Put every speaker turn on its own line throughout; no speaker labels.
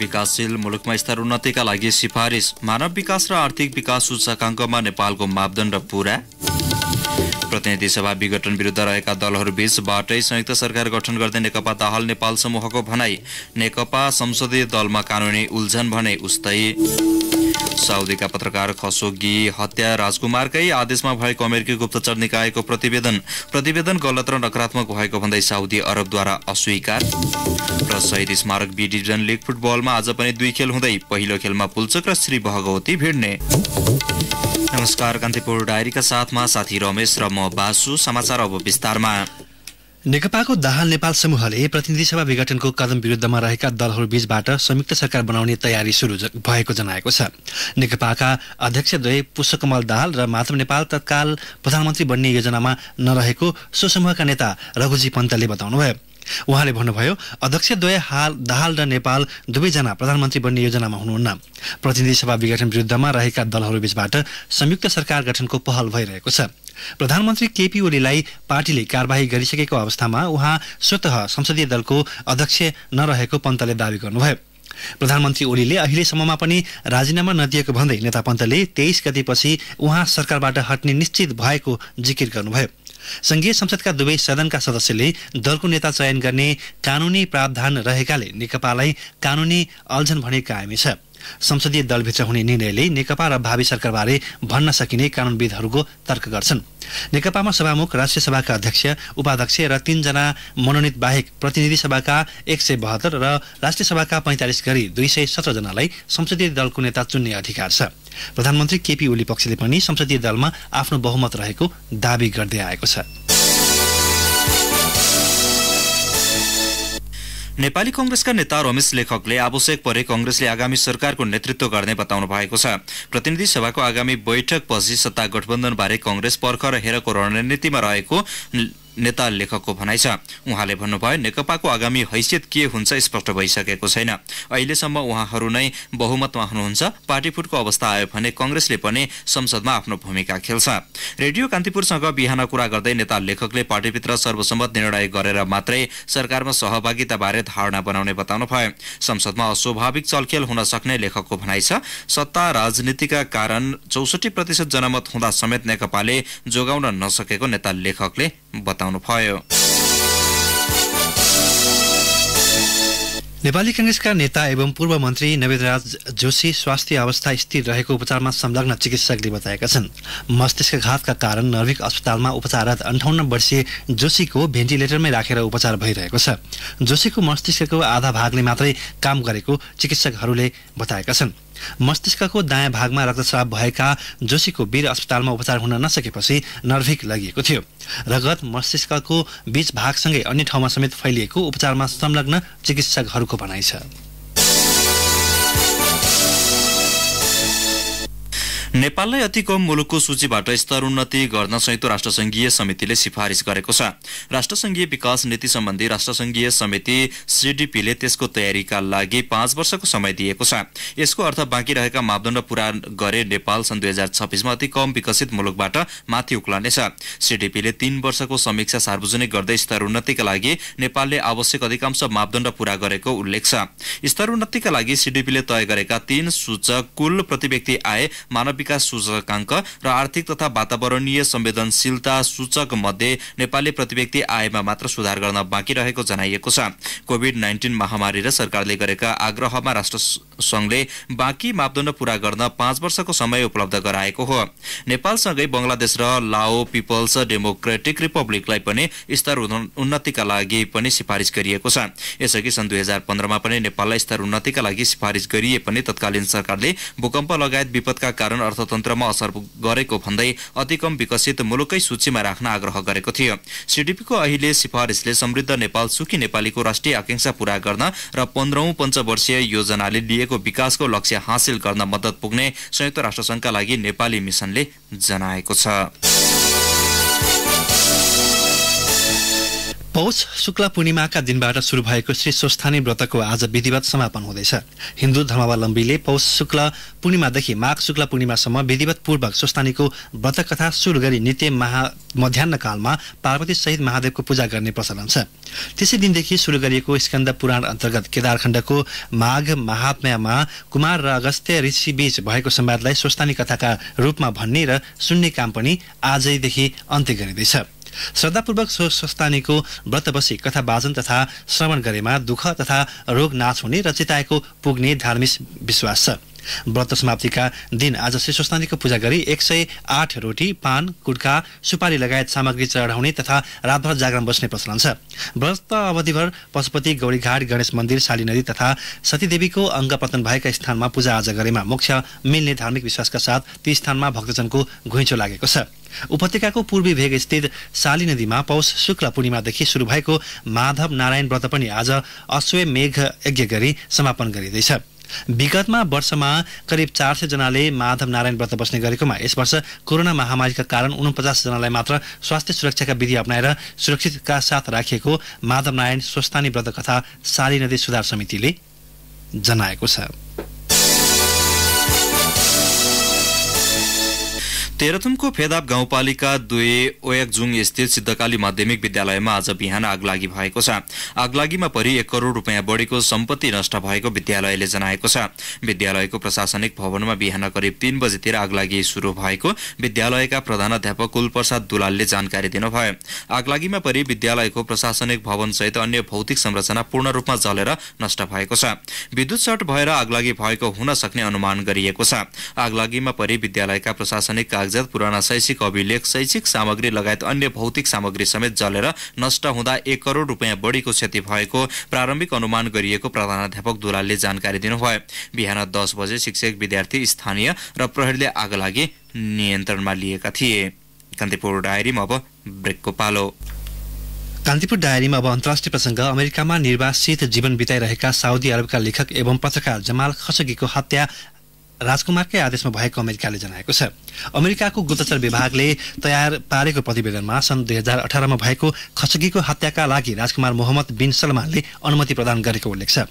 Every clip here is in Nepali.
विकासशील मुलुकमा उन्नतिका लागि सिफारिस मानव विकास र आर्थिक विकास सूचकाङ्कमा नेपालको मापदण्ड पुरा प्रतिनिधि सभा विघटन विरुद्ध रहेका दलहरूबीचबाटै संयुक्त सरकार गठन गर्दै नेकपा दाहाल नेपाल समूहको भनाई नेकपा संसदीय दलमा कानुनी उल्झन भने उस्तै साउदीका पत्रकार खसोगी हत्या राजकुमारकै आदेशमा भएको अमेरिकी गुप्तचर निकायको प्रतिवेदन प्रतिवेदन गलत र नकारात्मक भएको भन्दै साउदी अरबद्वारा अस्वीकार र शहीद स्मारक बी डिभिजन लिग फुटबलमा आज पनि दुई खेल हुँदै पहिलो खेलमा पुल्चक र श्री भगवती भिड्ने नमस्कार कान्तिपुर डायरीका साथमा साथी रमेश र म बासु समाचार अब विस्तारमा
नेकपाको दाहाल नेपाल समूहले प्रतिनिधि सभा विघटनको कदम विरुद्धमा रहेका दलहरूबीचबाट संयुक्त सरकार बनाउने तयारी सुरु भएको जनाएको छ नेकपाका अध्यक्षद्वय पुष्पकमल दाहाल र माधव नेपाल तत्काल प्रधानमन्त्री बन्ने योजनामा नरहेको सो समूहका नेता रघुजी पन्तले बताउनुभयो उहाँले भन्नुभयो अध्यक्षद्वय हाल दाहाल र नेपाल दुवैजना प्रधानमन्त्री बन्ने योजनामा हुनुहुन्न प्रतिनिधि सभा विघटन विरुद्धमा रहेका दलहरूबीचबाट संयुक्त सरकार गठनको पहल भइरहेको छ प्रधानमन्त्री केपी ओलीलाई पार्टीले कार्यवाही गरिसकेको अवस्थामा उहाँ स्वत संसदीय दलको अध्यक्ष नरहेको पन्तले दावी गर्नुभयो प्रधानमन्त्री ओलीले अहिलेसम्ममा पनि राजीनामा नदिएको भन्दै नेता पन्तले तेइस गतिपछि उहाँ सरकारबाट हट्ने निश्चित भएको जिकिर गर्नुभयो संघीय संसदका दुवै सदनका सदस्यले दलको नेता चयन गर्ने कानुनी प्रावधान रहेकाले नेकपालाई कानुनी अल्झन भने कायमी छ संसदीय दलभित्र हुने निर्णयले नेकपा र भावी सरकारबारे भन्न सकिने कानूनविदहरूको तर्क गर्छन् नेकपामा सभामुख राष्ट्रिय सभाका अध्यक्ष उपाध्यक्ष र तीनजना मनोनित बाहेक प्रतिनिधि सभाका एक सय बहत्तर र राष्ट्रिय सभाका पैँतालिस गरी दुई सय सत्रजनालाई संसदीय दलको नेता चुन्ने अधिकार छ प्रधानमन्त्री केपी ओली पक्षले पनि संसदीय दलमा आफ्नो बहुमत रहेको दावी गर्दै आएको छ
नेपाली कंग्रेसका नेता रमेश लेखकले आवश्यक परे कंग्रेसले आगामी सरकारको नेतृत्व गर्ने बताउनु भएको छ प्रतिनिधि सभाको आगामी बैठकपछि सत्ता गठबन्धनबारे कंग्रेस पर्खर हेरको रणनीतिमा रहेको नेता लेखकको भनाइ छ उहाँले भन्नुभयो नेकपाको आगामी हैसियत के हुन्छ स्पष्ट भइसकेको छैन अहिलेसम्म उहाँहरू नै बहुमतमा हुनुहुन्छ पार्टीफुटको अवस्था आयो भने कंग्रेसले पनि संसदमा आफ्नो भूमिका खेल्छ रेडियो कान्तिपुरसँग बिहान कुरा गर्दै नेता लेखकले पार्टीभित्र सर्वसम्मत निर्णय गरेर मात्रै सरकारमा सहभागिताबारे धारणा बनाउने बताउनुभयो संसदमा अस्वाभाविक चलखेल हुन सक्ने लेखकको भनाइ छ सत्ता राजनीतिका कारण चौसठी प्रतिशत जनमत हुँदा समेत नेकपाले जोगाउन नसकेको नेता लेखकले बताउनुभयो
नेपाली कंग्रेसका नेता एवं पूर्व मन्त्री नवेदराज जोशी स्वास्थ्य अवस्था स्थिर रहेको उपचारमा संलग्न चिकित्सकले बताएका छन् मस्तिष्कघातका कारण नर्भिक अस्पतालमा उपचाररत अन्ठाउन्न वर्षीय जोशीको भेन्टिलेटरमै राखेर उपचार भइरहेको छ जोशीको मस्तिष्कको आधा भागले मात्रै काम गरेको चिकित्सकहरूले बताएका छन् मस्तिष्कको दायाँ भागमा रक्तचाप भएका जोशीको वीर अस्पतालमा उपचार हुन नसकेपछि नर्भिक लगिएको थियो रगत मस्तिष्कको बीच भागसँगै अन्य ठाउँमा समेत फैलिएको उपचारमा संलग्न चिकित्सकहरूको भनाइ छ नेपाललाई अति कम मुलुकको
सूचीबाट स्तर उन्नति गर्न संयुक्त राष्ट्रसंघीय समितिले सिफारिस गरेको छ राष्ट्रसंघीय विकास नीति सम्बन्धी राष्ट्रसंघीय समिति सिडिपीले त्यसको तयारीका लागि पाँच वर्षको समय दिएको छ यसको अर्थ बाँकी रहेका मापदण्ड पूरा गरे नेपाल सन् दुई हजार छब्बिसमा अति कम विकसित मुलुकबाट माथि उक्लानेछ सिडिपीले तीन वर्षको समीक्षा सार्वजनिक गर्दै स्तर उन्नतिका लागि नेपालले आवश्यक अधिकांश मापदण्ड पूरा गरेको उल्लेख छ स्तर उन्नतिका लागि सिडिपीले तय गरेका तीन सूचक कुल प्रति व्यक्ति आय मानव का सूचकाङ्क र आर्थिक तथा वातावरणीय संवेदनशीलता सूचक मध्ये नेपाली प्रतिव्यक्ति आयमा मात्र सुधार गर्न बाँकी रहेको जनाइएको छ कोविड नाइन्टिन महामारी र सरकारले गरेका आग्रहमा राष्ट्र संघले बाँकी मापदण्ड पूरा गर्न पाँच वर्षको समय उपलब्ध गराएको हो नेपालसँगै बंगलादेश र लाओ पिपल्स डेमोक्रेटिक रिपब्लिकलाई पनि स्तर उन्नतिका लागि पनि सिफारिस गरिएको छ यसअघि सन् दुई हजार पन्ध्रमा पनि नेपाललाई स्तर उन्नतिका लागि सिफारिस गरिए पनि तत्कालीन सरकारले भूकम्प लगायत विपदका कारण अर्थतन्त्रमा असर गरेको भन्दै अतिकम विकसित मुलुकै सूचीमा राख्न आग्रह गरेको थियो सिडिपीको अहिले सिफारिसले समृद्ध नेपाल सुखी नेपालीको राष्ट्रिय आकांक्षा पूरा गर्न र पन्ध्रौं पञ्चवर्षीय योजनाले लिएको राज्यको विकासको लक्ष्य हासिल गर्न मद्दत पुग्ने संयुक्त संघका लागि नेपाली मिसनले जनाएको छ
पौष शुक्ल पूर्णिमाका दिनबाट सुरु भएको श्री स्वस्थानी व्रतको आज विधिवत समापन हुँदैछ हिन्दू धर्मावलम्बीले पौष शुक्ल पूर्णिमादेखि माघ शुक्ल पूर्णिमासम्म विधिवत पूर्वक स्वस्थानीको कथा सुरु गरी नित्य महा कालमा पार्वती सहित महादेवको पूजा गर्ने प्रचलन छ त्यसै दिनदेखि सुरु गरिएको स्कन्द पुराण अन्तर्गत केदारखण्डको माघ महात्म्यमा कुमार र अगस्त्य ऋषिबीच भएको संवादलाई स्वस्थानी कथाका रूपमा भन्ने र सुन्ने काम पनि आजैदेखि अन्त्य गरिँदैछ श्रद्धापूर्वक सो स्वस्थानीको व्रत बसी कथा वाचन तथा श्रवण गरेमा दुःख तथा रोग नाश हुने र चिताएको पुग्ने धार्मिक विश्वास छ व्रत समाप्तिका दिन आज शेषोस्थानीको पूजा गरी एक सय आठ रोटी पान कुटका सुपारी लगायत सामग्री चढाउने तथा रातभर जागरण बस्ने प्रचलन छ व्रत अवधिभर पशुपति गौरीघाट गणेश मन्दिर शाली नदी तथा सतीदेवीको अङ्ग पतन भएका स्थानमा पूजा आज गरेमा मोक्ष मिल्ने धार्मिक विश्वासका साथ ती स्थानमा भक्तजनको घुइँचो लागेको छ उपत्यकाको पूर्वी भेग स्थित शाली नदीमा पौष शुक्ल पूर्णिमादेखि सुरु भएको माधव नारायण व्रत पनि आज अश्वे मेघ यज्ञ गरी समापन गरिँदैछ विगतमा वर्षमा करिब चार जनाले माधव नारायण व्रत बस्ने गरेकोमा यस वर्ष कोरोना महामारीका कारण जनालाई मात्र स्वास्थ्य सुरक्षाका विधि अप्नाएर सुरक्षितका साथ राखिएको माधव नारायण स्वस्थानी व्रत कथा साली नदी सुधार समितिले जनाएको छ
तेह्रथुमको फेदाब गाउँपालिका दुई ओयाकजुङ स्थित सिद्धकाली माध्यमिक विद्यालयमा आज बिहान आगलागी भएको छ आगलागीमा परि एक करोड़ रुपियाँ बढ़ेको सम्पत्ति नष्ट भएको विद्यालयले जनाएको छ विद्यालयको प्रशासनिक भवनमा बिहान करिब तीन बजेतिर आगलागी शुरू भएको विद्यालयका प्रधानाध्यापक कुलप्रसाद दुलालले जानकारी दिनुभयो आगलागीमा परि विद्यालयको प्रशासनिक भवनसहित अन्य भौतिक संरचना पूर्ण रूपमा जलेर नष्ट भएको छ विद्युत सर्ट भएर आगलागी भएको हुन सक्ने अनुमान गरिएको छ आगलागीमा परि विद्यालयका प्रशासनिक कागजात पुराना शैक्षिक अभिलेख शैक्षिक सामग्री लगायत अन्य भौतिक सामग्री समेत जलेर नष्ट हुँदा एक करोड रुपियाँ बढीको क्षति भएको प्रारम्भिक अनुमान गरिएको प्रधानाध्यापक दुलालले जानकारी दिनुभयो बिहान दस बजे शिक्षक विद्यार्थी स्थानीय र प्रहरीले आग लागि नियन्त्रणमा लिएका थिए कान्तिपुर डायरीमा अब ब्रेकको पालो
कान्तिपुर डायरीमा अब अन्तर्राष्ट्रिय प्रसङ्ग अमेरिकामा निर्वासित जीवन बिताइरहेका साउदी अरबका लेखक एवं पत्रकार जमाल खसगीको हत्या राजकुमारकै आदेशमा भएको अमेरिकाले जनाएको छ अमेरिकाको गुप्तचर विभागले तयार पारेको प्रतिवेदनमा सन् दुई हजार अठारमा भएको खसगीको हत्याका लागि राजकुमार मोहम्मद बिन सलमानले अनुमति प्रदान गरेको उल्लेख छ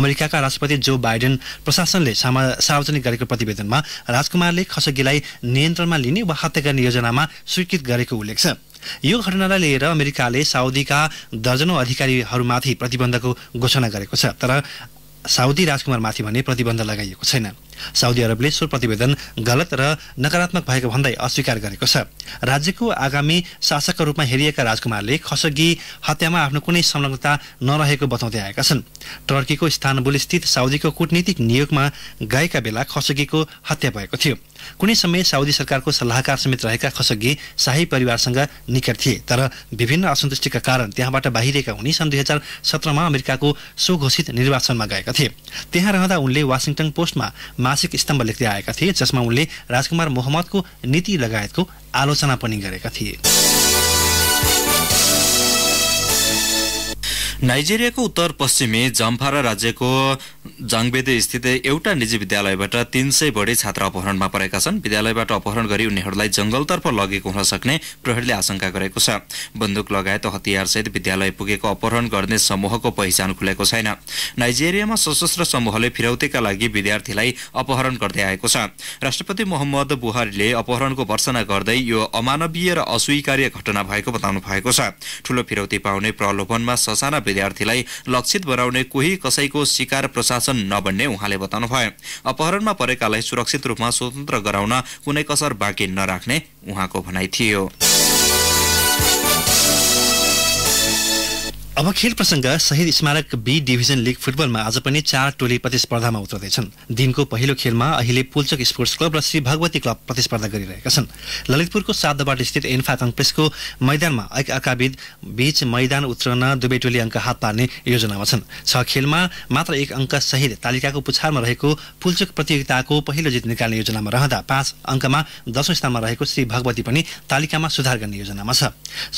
अमेरिकाका राष्ट्रपति जो बाइडेन प्रशासनले सार्वजनिक गरेको प्रतिवेदनमा राजकुमारले खसगीलाई नियन्त्रणमा लिने वा हत्या गर्ने योजनामा स्वीकृत गरेको उल्लेख छ यो घटनालाई लिएर अमेरिकाले साउदीका दर्जनौ अधिकारीहरूमाथि प्रतिबन्धको घोषणा गरेको छ तर साउदी राजकुमारमाथि भने प्रतिबन्ध लगाइएको छैन साउदी अरबले सो प्रतिवेदन गलत र नकारात्मक भएको भन्दै अस्वीकार गरेको छ राज्यको आगामी शासकको रूपमा हेरिएका राजकुमारले खसगी हत्यामा आफ्नो कुनै संलग्नता नरहेको बताउँदै आएका छन् टर्कीको स्थानबुल स्थित साउदीको कूटनीतिक नियोगमा गएका बेला खसगीको हत्या भएको थियो कुनै समय साउदी सरकारको सल्लाहकार समेत रहेका खसज्ञ शाही परिवारसँग निकट थिए तर विभिन्न असन्तुष्टिका कारण त्यहाँबाट बाहिरिएका उनी सन् दुई हजार सत्रमा अमेरिकाको सुघोषित निर्वाचनमा गएका थिए त्यहाँ रहँदा उनले वासिङटन पोस्टमा मासिक स्तम्भ लेख्दै आएका थिए जसमा उनले राजकुमार मोहम्मदको नीति लगायतको आलोचना पनि गरेका थिए
नाइजेरियाको उत्तर पश्चिमी जम्फारा राज्यको जाङबेदे स्थित एउटा निजी विद्यालयबाट तीन सय बढी छात्र अपहरणमा परेका छन् विद्यालयबाट अपहरण गरी उनीहरूलाई जंगलतर्फ लगेको हुन सक्ने प्रहरीले आशंका गरेको छ बन्दुक लगायत हतियारसहित विद्यालय पुगेको अपहरण गर्ने समूहको पहिचान खुलेको छैन नाइजेरियामा सशस्त्र समूहले फिरौतीका लागि विद्यार्थीलाई अपहरण गर्दै आएको छ राष्ट्रपति मोहम्मद बुहारीले अपहरणको भर्सना गर्दै यो अमानवीय र अस्वीकार्य घटना भएको बताउनु भएको छ ठूलो फिरौती पाउने प्रलोभनमा ससाना विद्यार्थीलाई लक्षित बनाउने कोही कसैको शिकार प्रशासन नबन्ने उहाँले बताउनुभयो अपहरणमा परेकालाई सुरक्षित रूपमा स्वतन्त्र गराउन कुनै कसर बाँकी नराख्ने
उहाँको भनाइ थियो अब खेल प्रसङ्ग शहीद स्मारक बी डिभिजन लिग फुटबलमा आज पनि चार टोली प्रतिस्पर्धामा उत्रदैछन् दिनको पहिलो खेलमा अहिले पुल्चक स्पोर्ट्स क्लब र श्री भगवती क्लब प्रतिस्पर्धा गरिरहेका छन् ललितपुरको साधबाट स्थित एन्फा मैदानमा एक अकाविद बीच मैदान उत्रन दुवै टोली अङ्क हात पार्ने योजनामा छन् छ खेलमा मात्र एक अङ्क सहित तालिकाको पुछारमा रहेको पुल्चक प्रतियोगिताको पहिलो जित निकाल्ने योजनामा रहँदा पाँच अङ्कमा दसौँ स्थानमा रहेको श्री भगवती पनि तालिकामा सुधार गर्ने योजनामा छ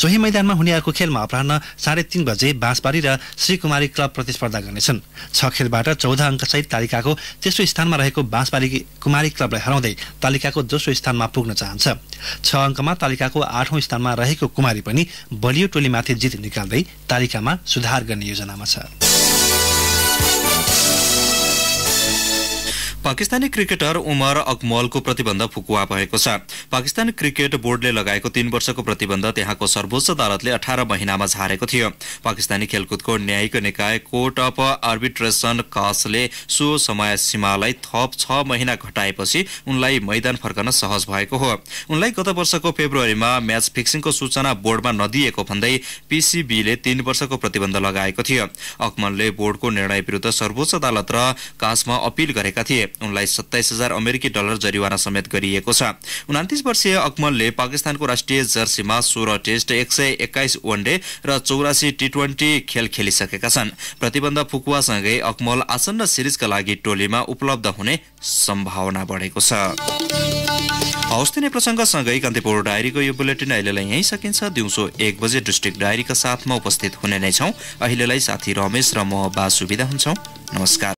सोही मैदानमा हुने अर्को खेलमा अपराह साढे तिन बजे बाँसबारी र श्रीकुमारी क्लब प्रतिस्पर्धा गर्नेछन् छ खेलबाट चौध अङ्कसहित तालिकाको तेस्रो स्थानमा रहेको बाँसबारी कुमारी क्लबलाई हराउँदै तालिकाको दोस्रो स्थानमा पुग्न चाहन्छ छ अङ्कमा तालिकाको आठौँ स्थानमा रहेको कुमारी पनि बलियो टोलीमाथि जित निकाल्दै तालिकामा सुधार गर्ने योजनामा छ
पाकिस्तानी क्रिकेटर उमर अकमलको प्रतिबन्ध फुकुवा भएको छ पाकिस्तान क्रिकेट बोर्डले लगाएको तीन वर्षको प्रतिबन्ध त्यहाँको सर्वोच्च अदालतले अठार महिनामा झारेको थियो पाकिस्तानी खेलकुदको न्यायिक निकाय कोर्ट अफ आर्बिट्रेसन कसले सो समय सीमालाई थप छ महिना घटाएपछि उनलाई मैदान फर्कन सहज भएको हो उनलाई गत वर्षको फेब्रुअरीमा म्याच फिक्सिङको सूचना बोर्डमा नदिएको भन्दै पिसिबीले तीन वर्षको प्रतिबन्ध लगाएको थियो अकमलले बोर्डको निर्णय विरुद्ध सर्वोच्च अदालत र कासमा अपिल गरेका थिए उनलाई सत्ताइस हजार अमेरिकी डलर जरिवाना समेत गरिएको छ उनातिस वर्षीय अकमलले पाकिस्तानको राष्ट्रिय जर्सीमा सोह्र टेस्ट एक सय एक्काइस वनडे र चौरासी टी ट्वेन्टी खेल खेलिसकेका छन् प्रतिबन्ध फुकुवासँगै अकमल आसन्न सिरिजका लागि टोलीमा उपलब्ध हुने सम्भावना बढेको छ हौस् तिनै प्रसङ्गसँगै कान्तिपुर डायरीको यो बुलेटिन अहिलेलाई यहीँ सकिन्छ दिउँसो एक बजे डिस्ट्रिक्ट डायरीका साथमा उपस्थित हुने नै छौँ अहिलेलाई साथी रमेश र म बासुविधा सुविधा हुन्छौँ नमस्कार